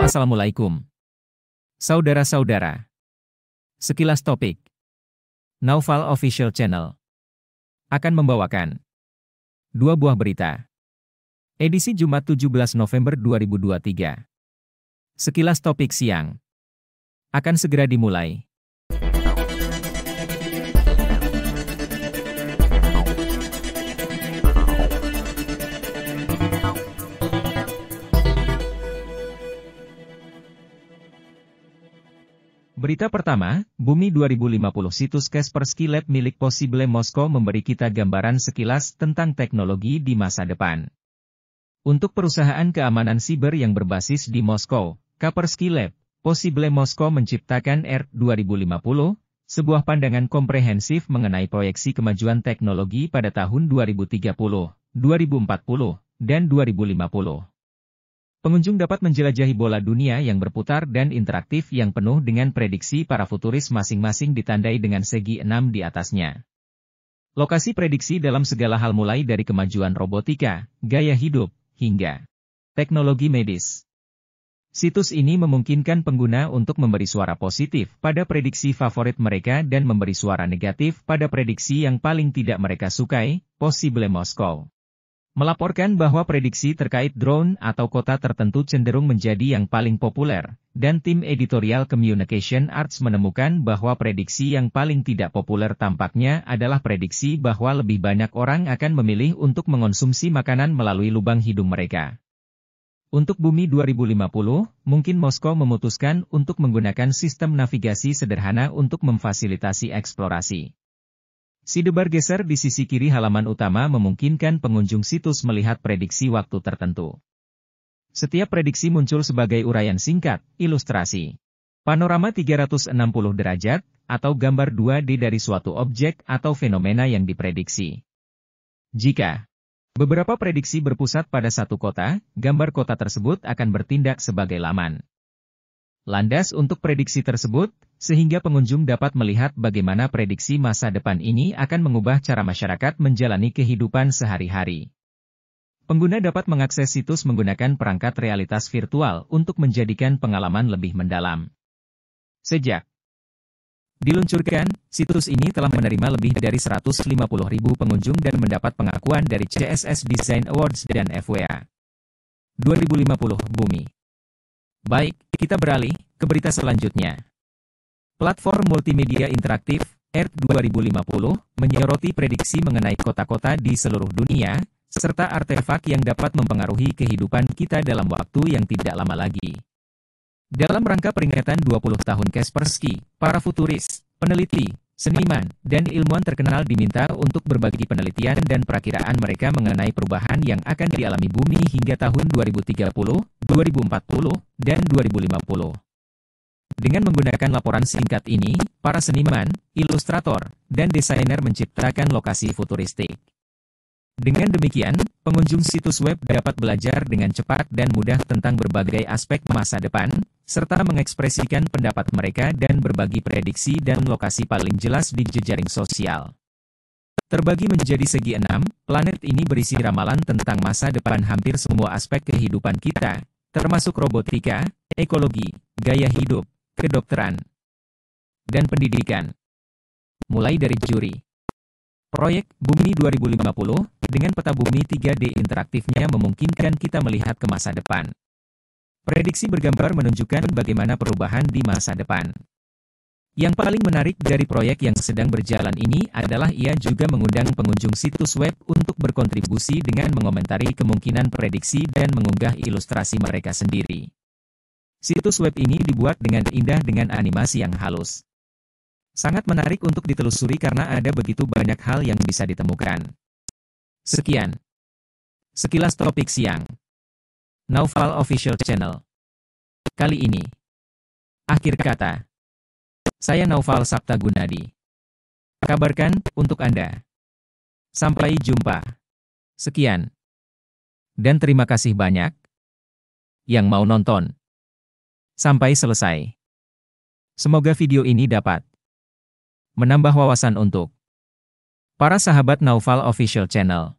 Assalamualaikum. Saudara-saudara. Sekilas topik. Naufal Official Channel. Akan membawakan. Dua buah berita. Edisi Jumat 17 November 2023. Sekilas topik siang. Akan segera dimulai. Berita pertama, Bumi 2050 situs Kaspersky Lab milik Possible Moscow memberi kita gambaran sekilas tentang teknologi di masa depan. Untuk perusahaan keamanan siber yang berbasis di Moskow, Kaspersky Lab, Possible Moskow menciptakan r 2050, sebuah pandangan komprehensif mengenai proyeksi kemajuan teknologi pada tahun 2030, 2040, dan 2050. Pengunjung dapat menjelajahi bola dunia yang berputar dan interaktif yang penuh dengan prediksi para futuris masing-masing ditandai dengan segi enam di atasnya. Lokasi prediksi dalam segala hal mulai dari kemajuan robotika, gaya hidup, hingga teknologi medis. Situs ini memungkinkan pengguna untuk memberi suara positif pada prediksi favorit mereka dan memberi suara negatif pada prediksi yang paling tidak mereka sukai, possible Moscow melaporkan bahwa prediksi terkait drone atau kota tertentu cenderung menjadi yang paling populer, dan tim editorial Communication Arts menemukan bahwa prediksi yang paling tidak populer tampaknya adalah prediksi bahwa lebih banyak orang akan memilih untuk mengonsumsi makanan melalui lubang hidung mereka. Untuk bumi 2050, mungkin Moskow memutuskan untuk menggunakan sistem navigasi sederhana untuk memfasilitasi eksplorasi. Sidebar geser di sisi kiri halaman utama memungkinkan pengunjung situs melihat prediksi waktu tertentu. Setiap prediksi muncul sebagai uraian singkat, ilustrasi. Panorama 360 derajat, atau gambar 2D dari suatu objek atau fenomena yang diprediksi. Jika beberapa prediksi berpusat pada satu kota, gambar kota tersebut akan bertindak sebagai laman. Landas untuk prediksi tersebut sehingga pengunjung dapat melihat bagaimana prediksi masa depan ini akan mengubah cara masyarakat menjalani kehidupan sehari-hari. Pengguna dapat mengakses situs menggunakan perangkat realitas virtual untuk menjadikan pengalaman lebih mendalam. Sejak diluncurkan, situs ini telah menerima lebih dari 150 ribu pengunjung dan mendapat pengakuan dari CSS Design Awards dan FWA. 2050 Bumi Baik, kita beralih ke berita selanjutnya. Platform multimedia interaktif Earth 2050 menyoroti prediksi mengenai kota-kota di seluruh dunia, serta artefak yang dapat mempengaruhi kehidupan kita dalam waktu yang tidak lama lagi. Dalam rangka peringatan 20 tahun Kaspersky, para futuris, peneliti, seniman, dan ilmuwan terkenal diminta untuk berbagi penelitian dan perakiraan mereka mengenai perubahan yang akan dialami bumi hingga tahun 2030, 2040, dan 2050. Dengan menggunakan laporan singkat ini, para seniman, ilustrator, dan desainer menciptakan lokasi futuristik. Dengan demikian, pengunjung situs web dapat belajar dengan cepat dan mudah tentang berbagai aspek masa depan, serta mengekspresikan pendapat mereka dan berbagi prediksi dan lokasi paling jelas di jejaring sosial. Terbagi menjadi segi enam, planet ini berisi ramalan tentang masa depan hampir semua aspek kehidupan kita, termasuk robotika, ekologi, gaya hidup, kedokteran, dan pendidikan. Mulai dari juri. Proyek Bumi 2050 dengan peta bumi 3D interaktifnya memungkinkan kita melihat ke masa depan. Prediksi bergambar menunjukkan bagaimana perubahan di masa depan. Yang paling menarik dari proyek yang sedang berjalan ini adalah ia juga mengundang pengunjung situs web untuk berkontribusi dengan mengomentari kemungkinan prediksi dan mengunggah ilustrasi mereka sendiri. Situs web ini dibuat dengan indah dengan animasi yang halus. Sangat menarik untuk ditelusuri karena ada begitu banyak hal yang bisa ditemukan. Sekian. Sekilas topik siang. Naufal Official Channel. Kali ini. Akhir kata. Saya Naufal Sapta Gunadi. Kabarkan untuk Anda. Sampai jumpa. Sekian. Dan terima kasih banyak yang mau nonton. Sampai selesai. Semoga video ini dapat menambah wawasan untuk para sahabat Naufal Official Channel.